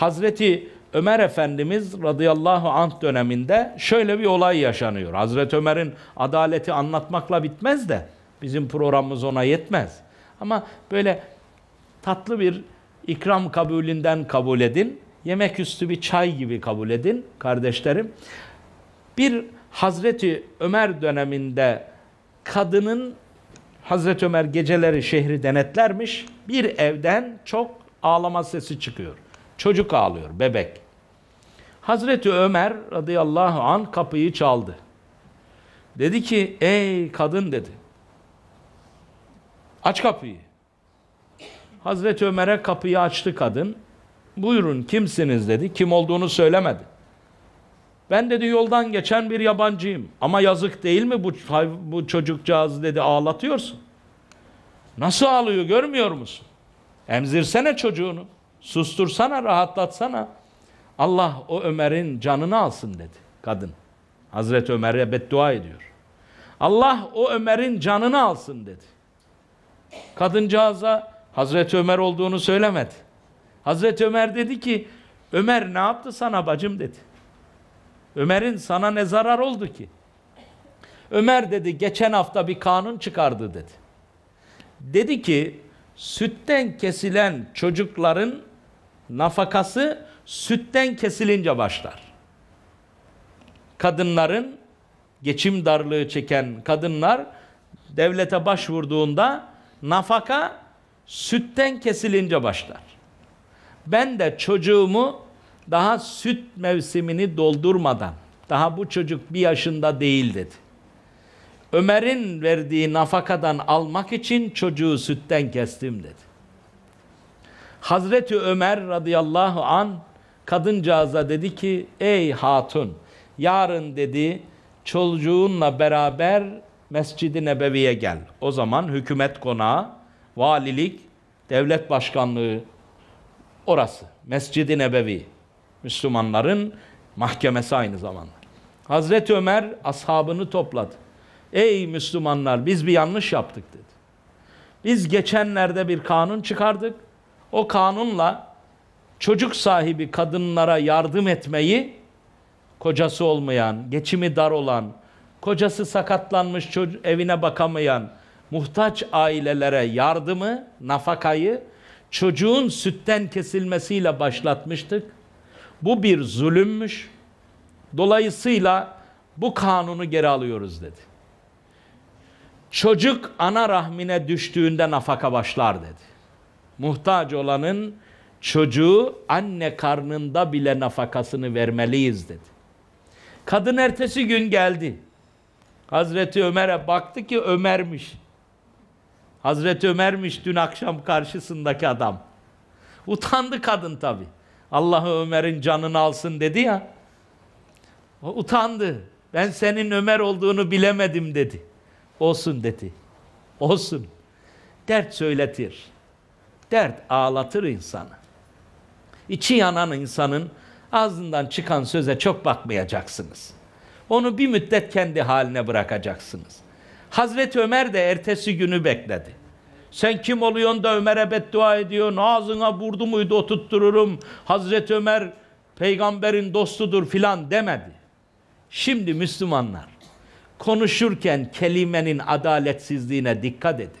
Hazreti Ömer Efendimiz radıyallahu anh döneminde şöyle bir olay yaşanıyor. Hazreti Ömer'in adaleti anlatmakla bitmez de bizim programımız ona yetmez. Ama böyle tatlı bir ikram kabulünden kabul edin. Yemek üstü bir çay gibi kabul edin kardeşlerim. Bir Hazreti Ömer döneminde kadının Hazreti Ömer geceleri şehri denetlermiş. Bir evden çok ağlama sesi çıkıyor. Çocuk ağlıyor, bebek. Hazreti Ömer radıyallahu an kapıyı çaldı. Dedi ki ey kadın dedi. Aç kapıyı. Hazreti Ömer'e kapıyı açtı kadın. Buyurun kimsiniz dedi. Kim olduğunu söylemedi. Ben dedi yoldan geçen bir yabancıyım. Ama yazık değil mi bu, bu çocukcağız dedi ağlatıyorsun. Nasıl ağlıyor görmüyor musun? Emzirsene çocuğunu. Sustursana, rahatlatsana. Allah o Ömer'in canını alsın dedi kadın. Hazreti Ömer'e beddua ediyor. Allah o Ömer'in canını alsın dedi. Kadıncağıza Hazreti Ömer olduğunu söylemedi. Hazreti Ömer dedi ki Ömer ne yaptı sana bacım dedi. Ömer'in sana ne zarar oldu ki? Ömer dedi geçen hafta bir kanun çıkardı dedi. Dedi ki sütten kesilen çocukların nafakası sütten kesilince başlar. Kadınların geçim darlığı çeken kadınlar devlete başvurduğunda nafaka sütten kesilince başlar. Ben de çocuğumu daha süt mevsimini doldurmadan, daha bu çocuk bir yaşında değil dedi. Ömer'in verdiği nafakadan almak için çocuğu sütten kestim dedi. Hazreti Ömer radıyallahu an kadıncağıza dedi ki ey hatun yarın dedi çocuğunla beraber Mescid-i Nebevi'ye gel. O zaman hükümet konağı, valilik, devlet başkanlığı orası. Mescid-i Nebevi. Müslümanların mahkemesi aynı zamanda. Hazreti Ömer ashabını topladı. Ey Müslümanlar biz bir yanlış yaptık dedi. Biz geçenlerde bir kanun çıkardık o kanunla çocuk sahibi kadınlara yardım etmeyi kocası olmayan, geçimi dar olan, kocası sakatlanmış çocuk, evine bakamayan muhtaç ailelere yardımı, nafakayı çocuğun sütten kesilmesiyle başlatmıştık. Bu bir zulümmüş. Dolayısıyla bu kanunu geri alıyoruz dedi. Çocuk ana rahmine düştüğünde nafaka başlar dedi muhtaç olanın çocuğu anne karnında bile nafakasını vermeliyiz dedi. Kadın ertesi gün geldi. Hazreti Ömer'e baktı ki Ömer'miş. Hazreti Ömer'miş dün akşam karşısındaki adam. Utandı kadın tabi. Allah'ı Ömer'in canını alsın dedi ya. O utandı. Ben senin Ömer olduğunu bilemedim dedi. Olsun dedi. Olsun. Dert söyletir. Dert ağlatır insanı. İçi yanan insanın ağzından çıkan söze çok bakmayacaksınız. Onu bir müddet kendi haline bırakacaksınız. Hazreti Ömer de ertesi günü bekledi. Sen kim oluyorsun da Ömer'e beddua ediyor. Ağzına vurdu muydu oturttururum. Hazreti Ömer peygamberin dostudur filan demedi. Şimdi Müslümanlar konuşurken kelimenin adaletsizliğine dikkat edin.